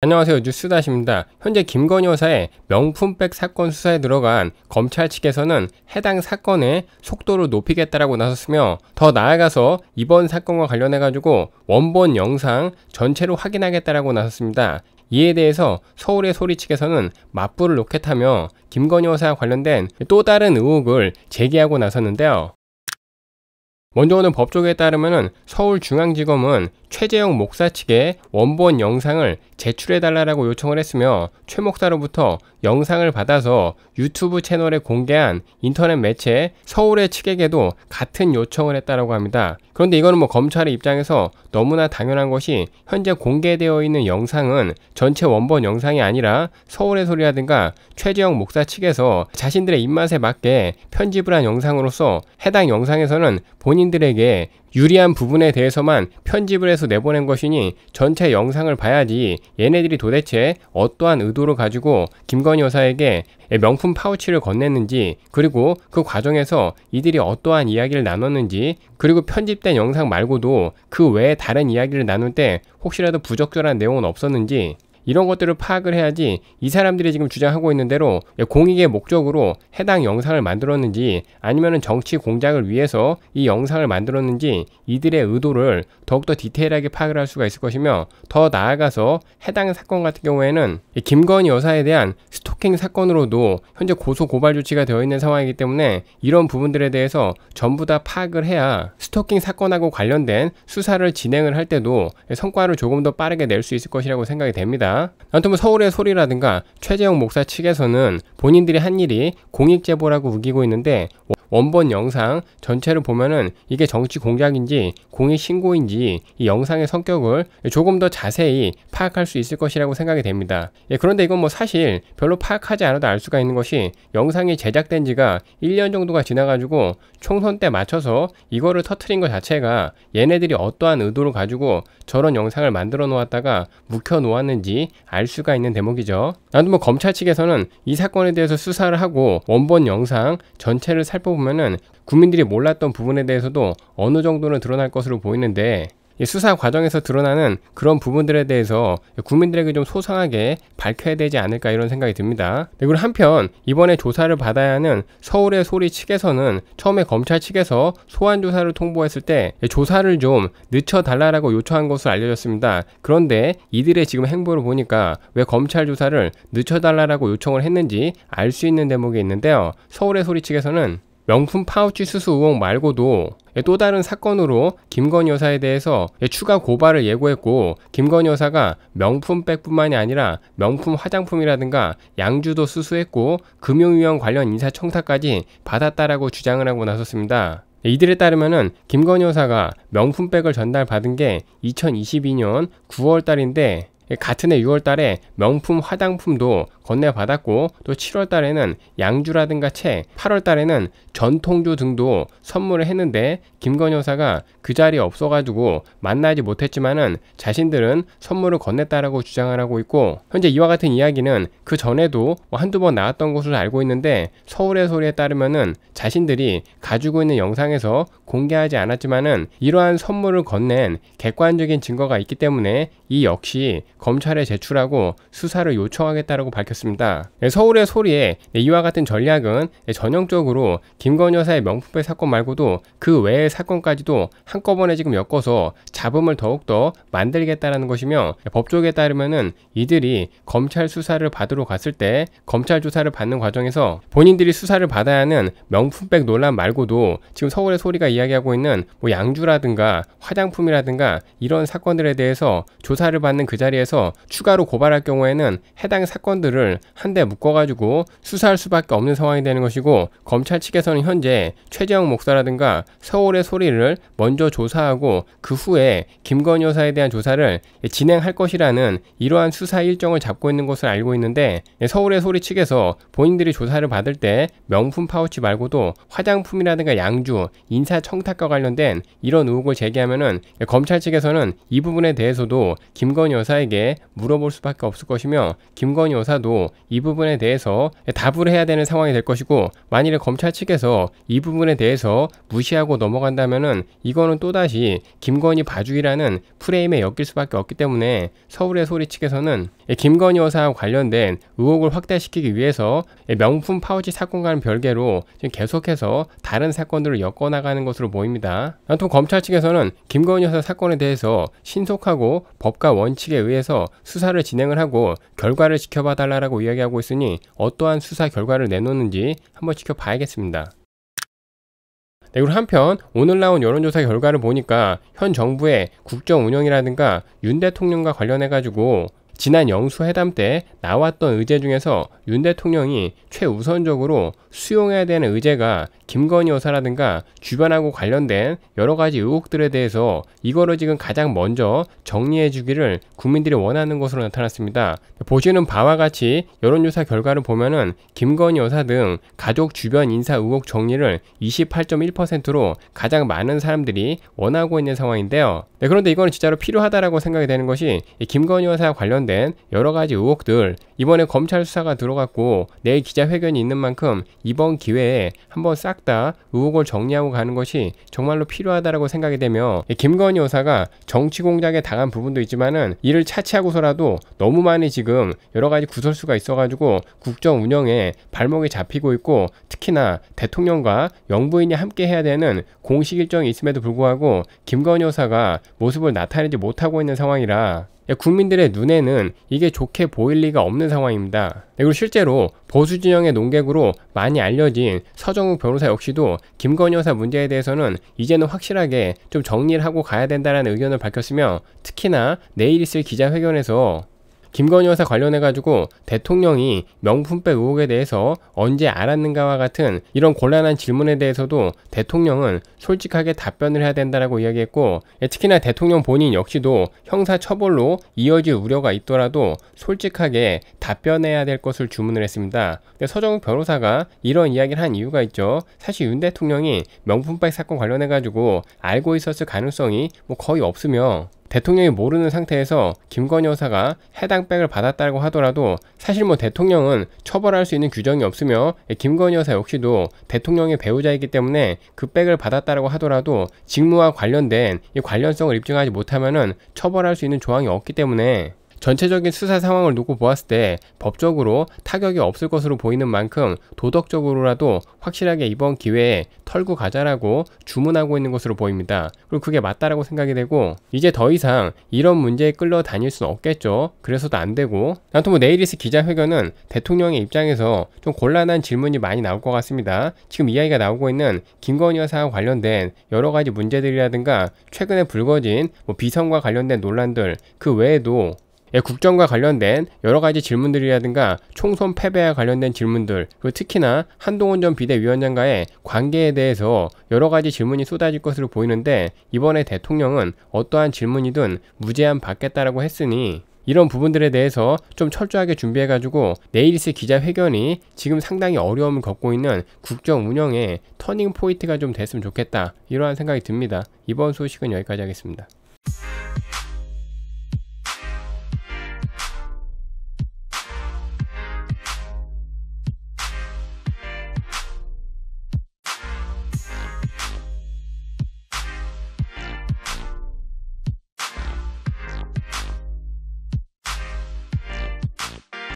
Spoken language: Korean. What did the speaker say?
안녕하세요. 뉴스다시입니다. 현재 김건희 여사의 명품백 사건 수사에 들어간 검찰 측에서는 해당 사건의 속도를 높이겠다라고 나섰으며 더 나아가서 이번 사건과 관련해 가지고 원본 영상 전체로 확인하겠다라고 나섰습니다. 이에 대해서 서울의 소리 측에서는 맞불을 놓겠다며 김건희 여사와 관련된 또 다른 의혹을 제기하고 나섰는데요. 먼저 오늘 법조계에 따르면 서울중앙지검은 최재형 목사 측의 원본 영상을 제출해달라고 요청을 했으며 최 목사로부터 영상을 받아서 유튜브 채널에 공개한 인터넷 매체 서울의 측에게도 같은 요청을 했다라고 합니다. 그런데 이거는 뭐 검찰의 입장에서 너무나 당연한 것이 현재 공개되어 있는 영상은 전체 원본 영상이 아니라 서울의 소리라든가 최재형 목사 측에서 자신들의 입맛에 맞게 편집을 한 영상으로서 해당 영상에서는 본인들에게 유리한 부분에 대해서만 편집을 해서 내보낸 것이니 전체 영상을 봐야지 얘네들이 도대체 어떠한 의도를 가지고 김건희 여사에게 명품 파우치를 건넸는지 그리고 그 과정에서 이들이 어떠한 이야기를 나눴는지 그리고 편집된 영상 말고도 그 외에 다른 이야기를 나눌 때 혹시라도 부적절한 내용은 없었는지 이런 것들을 파악을 해야지 이 사람들이 지금 주장하고 있는 대로 공익의 목적으로 해당 영상을 만들었는지 아니면 정치 공작을 위해서 이 영상을 만들었는지 이들의 의도를 더욱더 디테일하게 파악을 할 수가 있을 것이며 더 나아가서 해당 사건 같은 경우에는 김건희 여사에 대한 스토킹 사건으로도 현재 고소 고발 조치가 되어 있는 상황이기 때문에 이런 부분들에 대해서 전부 다 파악을 해야 스토킹 사건하고 관련된 수사를 진행을 할 때도 성과를 조금 더 빠르게 낼 수 있을 것이라고 생각이 됩니다. 아무튼 뭐 서울의 소리라든가 최재형 목사 측에서는 본인들이 한 일이 공익 제보라고 우기고 있는데 원본 영상 전체를 보면은 이게 정치 공작인지 공익 신고인지 이 영상의 성격을 조금 더 자세히 파악할 수 있을 것이라고 생각이 됩니다. 예, 그런데 이건 뭐 사실 별로 파악하지 않아도 알 수가 있는 것이 영상이 제작된 지가 1년 정도가 지나가지고 총선 때 맞춰서 이거를 터트린 것 자체가 얘네들이 어떠한 의도를 가지고 저런 영상을 만들어 놓았다가 묵혀 놓았는지 알 수가 있는 대목이죠. 나도 뭐 검찰 측에서는 이 사건에 대해서 수사를 하고 원본 영상 전체를 살펴보면은 국민들이 몰랐던 부분에 대해서도 어느 정도는 드러날 것으로 보이는데 수사 과정에서 드러나는 그런 부분들에 대해서 국민들에게 좀 소상하게 밝혀야 되지 않을까 이런 생각이 듭니다. 네, 그리고 한편 이번에 조사를 받아야 하는 서울의 소리 측에서는 처음에 검찰 측에서 소환 조사를 통보했을 때 조사를 좀 늦춰 달라라고 요청한 것으로 알려졌습니다. 그런데 이들의 지금 행보를 보니까 왜 검찰 조사를 늦춰 달라라고 요청을 했는지 알 수 있는 대목이 있는데요. 서울의 소리 측에서는 명품 파우치 수수 의혹 말고도 예, 또 다른 사건으로 김건 여사에 대해서 예, 추가 고발을 예고했고 김건 여사가 명품백뿐만이 아니라 명품 화장품이라든가 양주도 수수했고 금융위원 관련 인사청탁까지 받았다라고 주장을 하고 나섰습니다. 예, 이들에 따르면 김건 여사가 명품백을 전달받은 게 2022년 9월 달인데 예, 같은 해 6월 달에 명품 화장품도 건네받았고 또 7월 달에는 양주라든가 책, 8월 달에는 전통주 등도 선물을 했는데 김건희 여사가 그 자리에 없어가지고 만나지 못했지만은 자신들은 선물을 건넸다라고 주장을 하고 있고 현재 이와 같은 이야기는 그 전에도 뭐 한두 번 나왔던 것으로 알고 있는데 서울의 소리에 따르면은 자신들이 가지고 있는 영상에서 공개하지 않았지만은 이러한 선물을 건넨 객관적인 증거가 있기 때문에 이 역시 검찰에 제출하고 수사를 요청하겠다라고 밝혔습니다. 네, 서울의 소리에 네, 이와 같은 전략은 네, 전형적으로 김건 여사의 명품백 사건 말고도 그 외의 사건까지도 한꺼번에 지금 엮어서 잡음을 더욱더 만들겠다라는 것이며 법조에 계따르면 이들이 검찰 수사를 받으러 갔을 때 검찰 조사를 받는 과정에서 본인들이 수사를 받아야 하는 명품백 논란 말고도 지금 서울의 소리가 이야기하고 있는 뭐 양주라든가 화장품이라든가 이런 사건들에 대해서 조사를 받는 그 자리에서 수서 추가로 고발할 경우에는 해당 사건들을 한데 묶어가지고 수사할 수밖에 없는 상황이 되는 것이고 검찰 측에서는 현재 최재형 목사라든가 서울의 소리를 먼저 조사하고 그 후에 김건희 여사에 대한 조사를 진행할 것이라는 이러한 수사 일정을 잡고 있는 것을 알고 있는데 예, 서울의 소리 측에서 본인들이 조사를 받을 때 명품 파우치 말고도 화장품이라든가 양주, 인사청탁과 관련된 이런 의혹을 제기하면은 예, 검찰 측에서는 이 부분에 대해서도 김건 여사에게 이렇게 물어볼 수밖에 없을 것이며 김건희 여사도 이 부분에 대해서 답을 해야 되는 상황이 될 것이고 만일에 검찰 측에서 이 부분에 대해서 무시하고 넘어간다면은 이거는 또다시 김건희 봐주기라는 프레임에 엮일 수밖에 없기 때문에 서울의 소리 측에서는 김건희 여사와 관련된 의혹을 확대시키기 위해서 명품 파우치 사건과는 별개로 지금 계속해서 다른 사건들을 엮어나가는 것으로 보입니다. 또 검찰 측에서는 김건희 여사 사건에 대해서 신속하고 법과 원칙에 의해서 해서 수사를 진행을 하고 결과를 지켜봐 달라고 이야기하고 있으니 어떠한 수사 결과를 내놓는지 한번 지켜봐야겠습니다. 네, 그리고 한편 오늘 나온 여론조사 결과를 보니까 현 정부의 국정 운영이라든가 윤 대통령과 관련해 가지고 지난 영수회담 때 나왔던 의제 중에서 윤 대통령이 최우선적으로 수용해야 되는 의제가 김건희 여사라든가 주변하고 관련된 여러 가지 의혹들에 대해서 이거를 지금 가장 먼저 정리해 주기를 국민들이 원하는 것으로 나타났습니다. 보시는 바와 같이 여론조사 결과를 보면은 김건희 여사 등 가족 주변 인사 의혹 정리를 28.1%로 가장 많은 사람들이 원하고 있는 상황인데요. 네, 그런데 이거는 진짜로 필요하다라고 생각이 되는 것이 김건희 여사와 관련된 관련된 여러 가지 의혹들 이번에 검찰 수사가 들어갔고 내일 기자회견이 있는 만큼 이번 기회에 한번 싹 다 의혹을 정리하고 가는 것이 정말로 필요하다라고 생각이 되며 김건희 여사가 정치 공작에 당한 부분도 있지만은 이를 차치하고서라도 너무 많이 지금 여러 가지 구설수가 있어가지고 국정 운영에 발목이 잡히고 있고 특히나 대통령과 영부인이 함께 해야 되는 공식 일정이 있음에도 불구하고 김건희 여사가 모습을 나타내지 못하고 있는 상황이라 예, 국민들의 눈에는 이게 좋게 보일 리가 없는 상황입니다. 네, 그리고 실제로 보수 진영의 농객으로 많이 알려진 서정욱 변호사 역시도 김건희 여사 문제에 대해서는 이제는 확실하게 좀 정리를 하고 가야 된다라는 의견을 밝혔으며 특히나 내일 있을 기자회견에서 김건희 여사 관련해가지고 대통령이 명품백 의혹에 대해서 언제 알았는가와 같은 이런 곤란한 질문에 대해서도 대통령은 솔직하게 답변을 해야 된다라고 이야기했고 예, 특히나 대통령 본인 역시도 형사 처벌로 이어질 우려가 있더라도 솔직하게 답변해야 될 것을 주문을 했습니다. 서정욱 변호사가 이런 이야기를 한 이유가 있죠. 사실 윤 대통령이 명품백 사건 관련해가지고 알고 있었을 가능성이 뭐 거의 없으며 대통령이 모르는 상태에서 김건희 여사가 해당 백을 받았다고 하더라도 사실 뭐 대통령은 처벌할 수 있는 규정이 없으며 김건희 여사 역시도 대통령의 배우자이기 때문에 그 백을 받았다고 하더라도 직무와 관련된 이 관련성을 입증하지 못하면 처벌할 수 있는 조항이 없기 때문에 전체적인 수사 상황을 놓고 보았을 때 법적으로 타격이 없을 것으로 보이는 만큼 도덕적으로라도 확실하게 이번 기회에 털고 가자라고 주문하고 있는 것으로 보입니다. 그리고 그게 맞다라고 생각이 되고 이제 더 이상 이런 문제에 끌려 다닐 수는 없겠죠. 그래서도 안 되고 아무튼 뭐 네이리스 기자회견은 대통령의 입장에서 좀 곤란한 질문이 많이 나올 것 같습니다. 지금 이야기가 나오고 있는 김건희 여사와 관련된 여러 가지 문제들이라든가 최근에 불거진 뭐 비선과 관련된 논란들 그 외에도 예, 국정과 관련된 여러 가지 질문들이라든가 총선 패배와 관련된 질문들, 그리고 특히나 한동훈 전 비대위원장과의 관계에 대해서 여러 가지 질문이 쏟아질 것으로 보이는데 이번에 대통령은 어떠한 질문이든 무제한 받겠다라고 했으니 이런 부분들에 대해서 좀 철저하게 준비해가지고 내일 있을 기자회견이 지금 상당히 어려움을 겪고 있는 국정 운영의 터닝 포인트가 좀 됐으면 좋겠다. 이러한 생각이 듭니다. 이번 소식은 여기까지 하겠습니다.